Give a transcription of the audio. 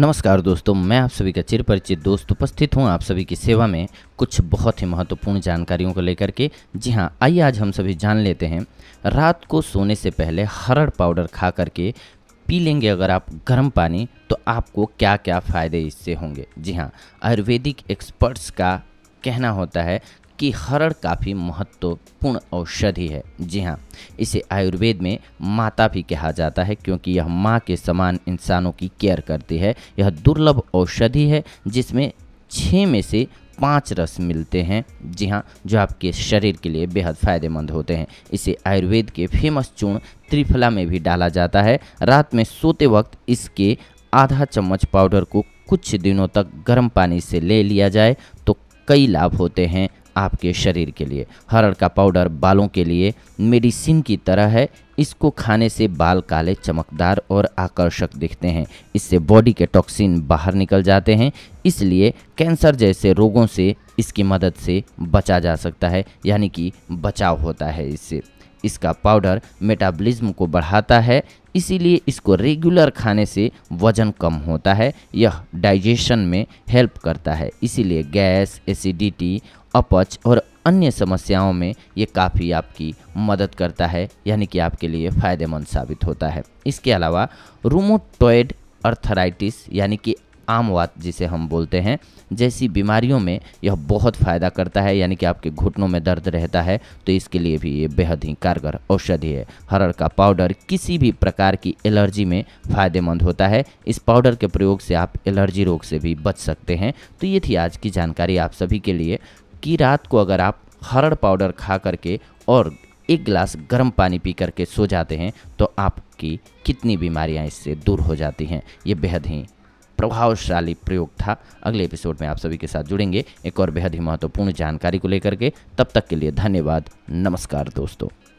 नमस्कार दोस्तों मैं आप सभी का चिर परिचित दोस्त उपस्थित हूँ आप सभी की सेवा में कुछ बहुत ही महत्वपूर्ण जानकारियों को लेकर के जी हाँ आइए आज हम सभी जान लेते हैं रात को सोने से पहले हरड़ पाउडर खा करके पी लेंगे अगर आप गर्म पानी तो आपको क्या क्या फ़ायदे इससे होंगे जी हाँ आयुर्वेदिक एक्सपर्ट्स का कहना होता है कि हरड़ काफ़ी महत्वपूर्ण औषधि है जी हाँ इसे आयुर्वेद में माता भी कहा जाता है क्योंकि यह माँ के समान इंसानों की केयर करती है यह दुर्लभ औषधि है जिसमें छः में से पांच रस मिलते हैं जी हाँ जो आपके शरीर के लिए बेहद फायदेमंद होते हैं इसे आयुर्वेद के फेमस चूर्ण त्रिफला में भी डाला जाता है रात में सोते वक्त इसके आधा चम्मच पाउडर को कुछ दिनों तक गर्म पानी से ले लिया जाए तो कई लाभ होते हैं आपके शरीर के लिए हरड़ का पाउडर बालों के लिए मेडिसिन की तरह है इसको खाने से बाल काले चमकदार और आकर्षक दिखते हैं इससे बॉडी के टॉक्सिन बाहर निकल जाते हैं इसलिए कैंसर जैसे रोगों से इसकी मदद से बचा जा सकता है यानी कि बचाव होता है इससे इसका पाउडर मेटाबॉलिज्म को बढ़ाता है इसीलिए इसको रेगुलर खाने से वज़न कम होता है यह डाइजेशन में हेल्प करता है इसीलिए गैस एसिडिटी अपच और अन्य समस्याओं में ये काफ़ी आपकी मदद करता है यानी कि आपके लिए फ़ायदेमंद साबित होता है इसके अलावा रूमोटोइड अर्थराइटिस यानी कि आमवात जिसे हम बोलते हैं जैसी बीमारियों में यह बहुत फ़ायदा करता है यानी कि आपके घुटनों में दर्द रहता है तो इसके लिए भी ये बेहद ही कारगर औषधि है हरड़ का पाउडर किसी भी प्रकार की एलर्जी में फ़ायदेमंद होता है इस पाउडर के प्रयोग से आप एलर्जी रोग से भी बच सकते हैं तो ये थी आज की जानकारी आप सभी के लिए कि रात को अगर आप हरड़ पाउडर खा करके और एक गिलास गर्म पानी पी करके सो जाते हैं तो आपकी कितनी बीमारियां इससे दूर हो जाती हैं ये बेहद ही प्रभावशाली प्रयोग था अगले एपिसोड में आप सभी के साथ जुड़ेंगे एक और बेहद ही महत्वपूर्ण जानकारी को लेकर के तब तक के लिए धन्यवाद नमस्कार दोस्तों